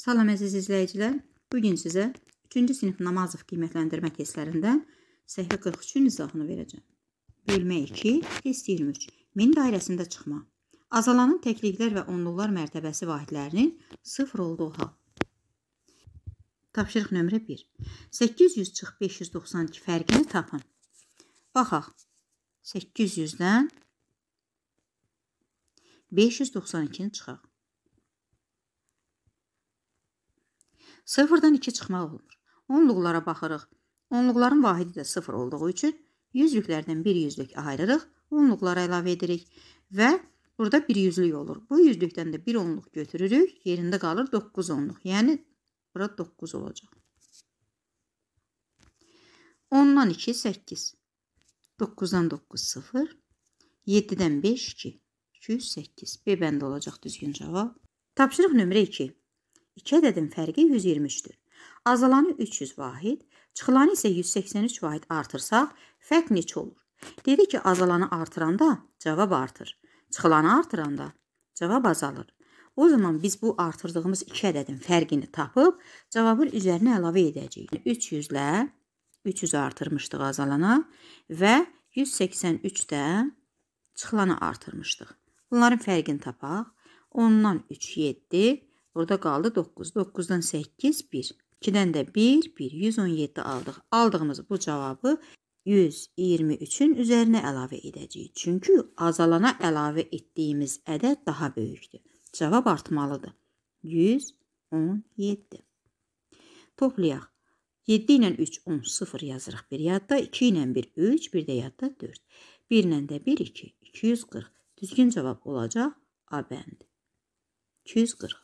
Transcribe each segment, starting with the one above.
Salam əziz izləyicilər. Bu gün sizə 3-cü sinif Namazov qiymətləndirmə testlərindən səhifə 43-ün izahını verəcəm. Bölmə 2, test 23. Min dairəsində çıxma. Azalanın təkliklər və onluqlar mərtəbəsi vahidlərinin 0 olduğu hal. Tapşırıq nömrə 1. 800 çıx 592 fərqini tapın. Baxaq. 800-dən 592-ni çıxaq. Sıfırdan 2 çıxmaq olmur. Onluqlara baxırıq. Onluqların vahidi də sıfır olduğu üçün yüzlüklərdən bir yüzlük ayırırıq, onluqlara əlavə edirik və burada bir yüzlük olur. Bu yüzlükdən də bir onluq götürürük, yerində qalır 9 onluq. Yəni, bura 9 olacaq. 10-dan 2, 8. 9-dan 9, 0. 7-dən 5, 2. 208. B bəndə olacaq düzgün cavab. Tapşırıq nömrə 2. İki ədədin fərqi 123-dür. Azalanı 300 vahid, çıxılanı isə 183 vahid artırsaq, fərq neçə olur? Dedi ki, azalanı artıranda cavab artır. Çıxılanı artıranda cavab azalır. O zaman biz bu artırdığımız iki ədədin fərqini tapıb cavabın üzərinə əlavə edəcəyik. 300-lə yəni 300 artırmışdıq azalana və 183-də çıxılanı artırmışdıq. Bunların fərqini tapaq. 10-dan 3 7, Burada qaldı 9. 9-dan 8, 1. 2-dən də 1, 1, 117 aldıq. Aldığımız bu cavabı 123-ün üzərinə əlavə edəcəyik. Çünki azalana əlavə etdiyimiz ədəd daha böyükdür. Cavab artmalıdır. 117. Toplayaq. 7 ilə 3, 10, 0 yazırıq bir yadda, 2 ilə 1, 3, bir də yadda 4, 1 ilə də 1, 2, 240. Düzgün cavab olacaq A bəndi. 240.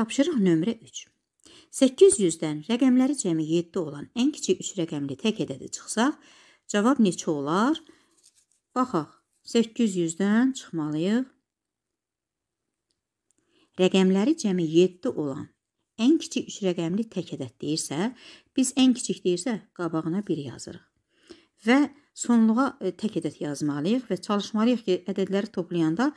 Tapşırıq nömrə 3. 800-dən rəqəmləri cəmi 7 olan ən kiçik 3 rəqəmli tək ədədi çıxsaq, cavab neçə olar? Baxaq, 800-dən çıxmalıyıq. Rəqəmləri cəmi 7 olan ən kiçik 3 rəqəmli tək ədəd deyirsə, biz ən kiçik deyirsə, qabağına 1 yazırıq. Və sonluğa e, tək ədəd yazmalıyıq və çalışmalıyıq ki, ədədləri toplayanda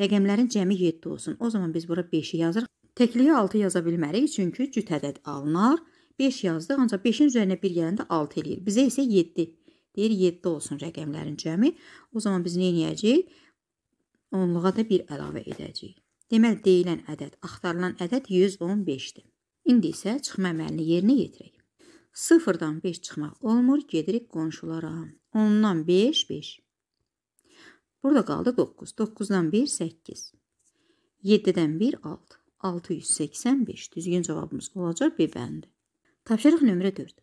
rəqəmlərin cəmi 7 olsun. O zaman biz bura 5-i yazırıq. Təkliyə 6 yaza bilmərik, çünki cüt ədəd alınar. 5 yazdıq, ancaq 5-in üzərinə 1 gələndə 6 eləyir. Bizə isə 7 deyir, 7 olsun rəqəmlərin cəmi. O zaman biz nə edəcəyik? Onluğa da 1 əlavə edəcəyik. Deməli, deyilən ədəd, axtarılan ədəd 115-dir. İndi isə çıxma əməlini yerinə yetirək. 0-dan 5 çıxmaq olmur, gedirik qonşulara. 10-dan 5, 5. Burada qaldı 9. 9-dan 1, 8. 7-dən 1, 6. 685. Düzgün cavabımız olacaq B bəndi. Tapşırıq nömrə 4.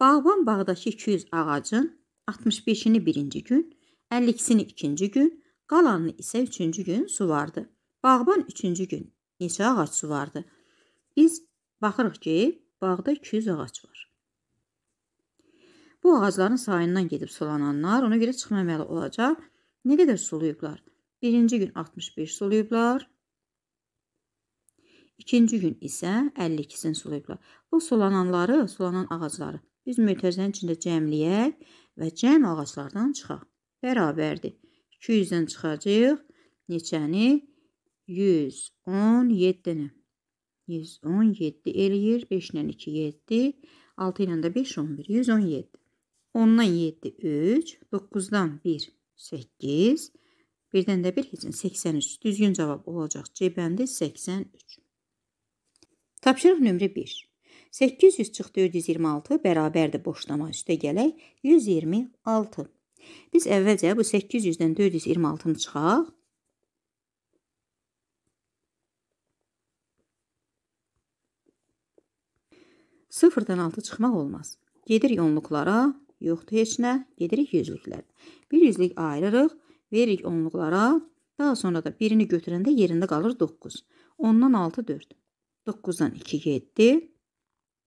Bağban bağdakı 200 ağacın 65-ini birinci gün, 52-sini ikinci gün, qalanını isə üçüncü gün suvardı. Bağban üçüncü gün neçə ağac suvardı? Biz baxırıq ki, bağda 200 ağac var. Bu ağacların sayından gedib sulananlar ona görə çıxmamalı olacaq. Nə qədər sulayıblar? Birinci gün 65 sulayıblar, İkinci gün isə 52-sini sulayıblar. Bu sulananları, sulanan ağacları biz mötərizənin içində cəmləyək və cəm ağaclardan çıxaq. Bərabərdir. 200-dən çıxacaq. Neçəni? 117-ni. 117 eləyir. 5 ilə 2, 7. 6 ilə də 5, 11. 117. 10-dan 7, 3. 9-dan 1, 8. Birdən də bir heçin 83. Düzgün cavab olacaq. C bəndi 83. Tapşırıq nömrə 1. 800 çıx 426 bərabərdir boşlama üstə gələk 126. Biz əvvəlcə bu 800-dən 426-nı çıxaq. Sıfırdan 6 çıxmaq olmaz. Gedirik onluqlara, yoxdur heç nə, gedirik yüzlüklərə. Bir yüzlük ayırırıq, veririk onluqlara, daha sonra da birini götürəndə yerində qalır 9. Ondan 6, 4. 9-dan 2 getdi.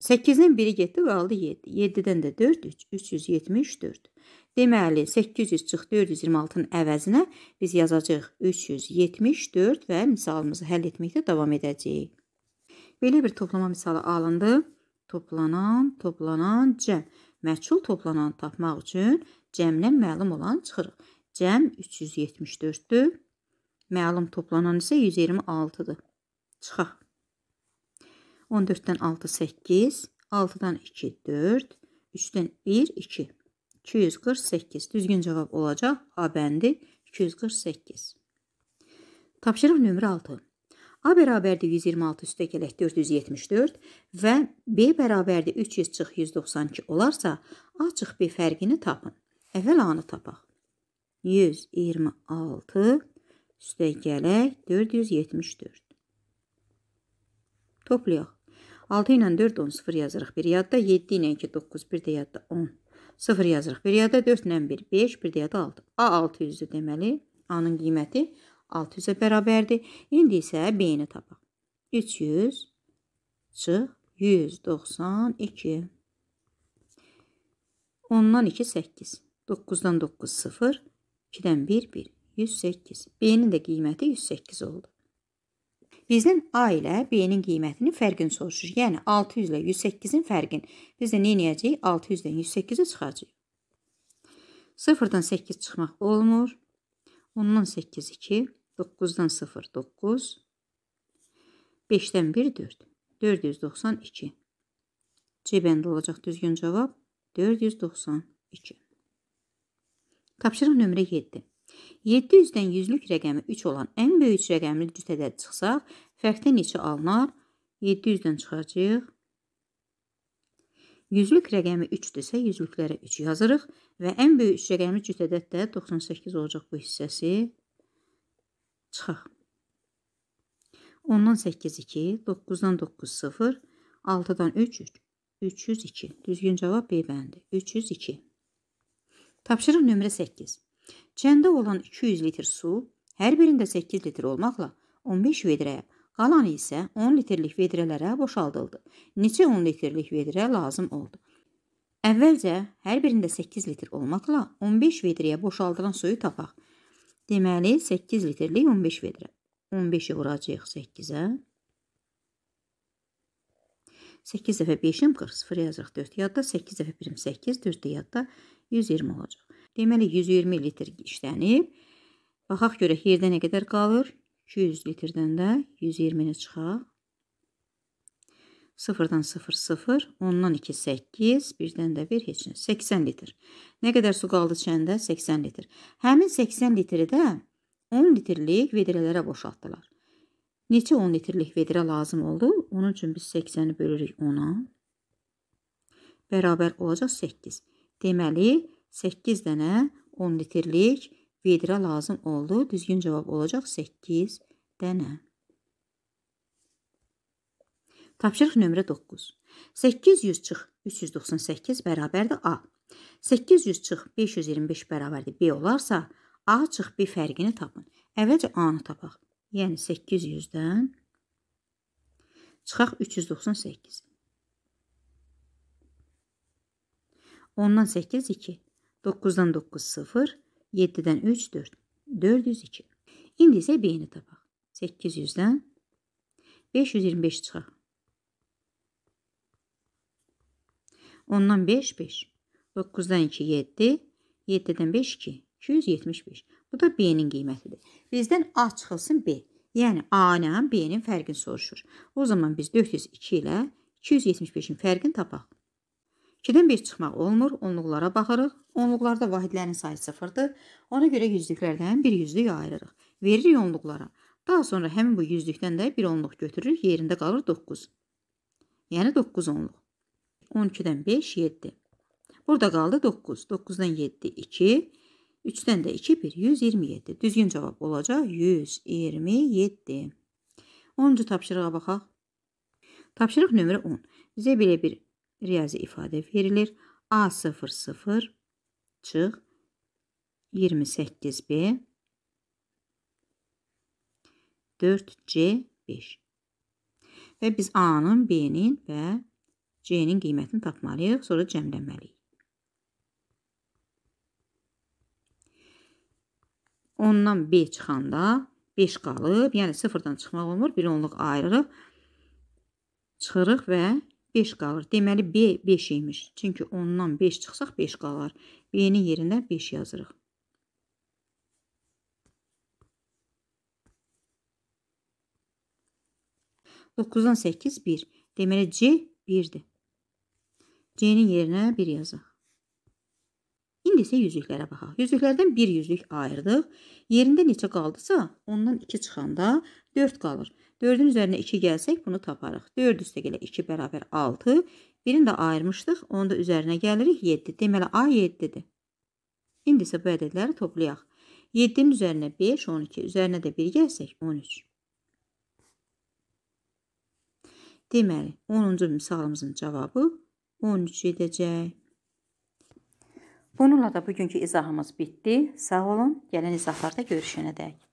8-dən 1-i getdi, qaldı 7. 7-dən də 4, 3, 374. Deməli, 800 çıx 426-nın əvəzinə biz yazacağıq 374 və misalımızı həll etməkdə davam edəcəyik. Belə bir toplama misalı alındı. Toplanan, toplanan, cəm. Məçul toplananı tapmaq üçün cəmdən məlum olan çıxırıq. Cəm 374-dür. Məlum toplanan isə 126-dır. Çıxaq. 14-dən 6, 8. 6-dan 2, 4. 3-dən 1, 2. 248. Düzgün cavab olacaq. A bəndi 248. Tapşırıq nömrə 6. A bərabərdir 126 üstə gələk 474 və B bərabərdir 300 çıx 192 olarsa, A çıx B fərqini tapın. Əvvəl A-nı tapaq. 126 üstə gələk 474. Toplayaq. 6 ilə 4 10 0 yazırıq. Bir yadda 7 ilə 2 9 bir də yadda 10. 0 yazırıq. Bir yadda 4 ilə 1 5 bir də yadda 6. A 600-dür deməli. A-nın qiyməti 600-ə bərabərdir. İndi isə B-ni tapaq. 300 çıx 192. 10-dan 2 8. 9-dan 9 0. 2-dən 1 1. 108. B-nin də qiyməti 108 oldu. Bizdən A ilə B-nin qiymətinin fərqini soruşur. Yəni 600 ilə 108-in fərqini. Biz də nə edəcəyik? 600-dən 108-i çıxacağıq. 0-dan 8 çıxmaq olmur. 10-dan 8 2, 9-dan 0 9, 5-dən 1 4, 492. C bəndə olacaq düzgün cavab 492. Tapşırıq nömrə 7. 700-dən yüzlük rəqəmi 3 olan ən böyük rəqəmli cütədə çıxsaq, fərqdə neçə alınar? 700-dən çıxacaq. Yüzlük rəqəmi 3-dürsə, yüzlüklərə 3 yazırıq və ən böyük 3 rəqəmli cütədəd də 98 olacaq bu hissəsi. Çıxaq. 10-dan 8, 2, 9-dan 9, 0, 6-dan 3, 3, 302. Düzgün cavab B bəndi. 302. Tapşırıq nömrə 8. Çəndə olan 200 litr su hər birində 8 litr olmaqla 15 vedrəyə, qalan isə 10 litrlik vedrələrə boşaldıldı. Neçə 10 litrlik vedrə lazım oldu? Əvvəlcə hər birində 8 litr olmaqla 15 vedrəyə boşaldılan suyu tapaq. Deməli 8 litrlik 15 vedrə. 15-i vuracağıq 8-ə. 8 dəfə 5-im 40, 0 yazırıq 4 yadda, 8 dəfə 1-im 8, 4 yadda 120 olacaq. Deməli 120 litr işlənib. Baxaq görək yerdə nə qədər qalır? 200 litrdən də 120-ni çıxaq. 0-dan 0, 0, 10-dan 2, 8, 1-dən də 1, heç nə, 80 litr. Nə qədər su qaldı içəndə? 80 litr. Həmin 80 litri də 10 litrlik vedrələrə boşaltdılar. Neçə 10 litrlik vedrə lazım oldu? Onun üçün biz 80-i bölürük 10-a. Bərabər olacaq 8. Deməli, 8. 8 dənə 10 litrlik vedrə lazım oldu. Düzgün cavab olacaq 8 dənə. Tapşırıq nömrə 9. 800 çıx 398 bərabərdir A. 800 çıx 525 bərabərdir B olarsa, A çıx B fərqini tapın. Əvvəlcə A-nı tapaq. Yəni 800-dən çıxaq 398. Ondan 8, 2. 9-dan 9 0, 7-dən 3 4, 402. İndi isə B-ni tapaq. 800-dən 525 çıxaq. Ondan 5 5, 9-dan 2 7, 7-dən 5 2, 275. Bu da B-nin qiymətidir. Bizdən A çıxılsın B. Yəni A ilə B-nin fərqini soruşur. O zaman biz 402 ilə 275-in fərqini tapaq. 2-dən 1 çıxmaq olmur, onluqlara baxırıq. Onluqlarda vahidlərin sayı sıfırdır, ona görə yüzlüklərdən bir yüzlük ayırırıq. Veririk onluqlara. Daha sonra həmin bu yüzlükdən də bir onluq götürürük, yerində qalır 9. Yəni 9 onluq. 12-dən 5, 7. Burada qaldı 9. 9-dan 7, 2. 3-dən də 2, 1, 127. Düzgün cavab olacaq 127. 10-cu tapşırığa baxaq. Tapşırıq nömrə 10. Bizə belə bir riyazi ifadə verilir. A00 çıx 28B 4C5 Və biz A-nın, B-nin və C-nin qiymətini tapmalıyıq, sonra cəmləməliyik. Ondan B çıxanda 5 qalıb, yəni 0-dan çıxmaq olmur, bir onluq ayırırıq, çıxırıq və 5 qalır. Deməli, B 5 imiş. Çünki 10-dan 5 çıxsaq 5 qalar. B-nin yerinə 5 yazırıq. Doqquzdan 8, 1. Deməli, C 1-dir. C-nin yerinə 1 yazıq. İndi isə yüzlüklərə baxaq. Yüzlüklərdən bir yüzlük ayırdıq. Yerində neçə qaldısa, ondan 2 çıxanda 4 qalır. 4-ün üzərinə 2 gəlsək, bunu taparıq. 4 üstəgələ 2 bərabər 6. Birini də ayırmışdıq, onu da üzərinə gəlirik 7. Deməli, A 7-dir. İndi isə bu ədədləri toplayaq. 7-nin üzərinə 5, 12. Üzərinə də 1 gəlsək, 13. Deməli, 10-cu misalımızın cavabı 13 edəcək. Bununla da bugünkü izahımız bitdi. Sağ olun, gələn izahlarda görüşənə dək.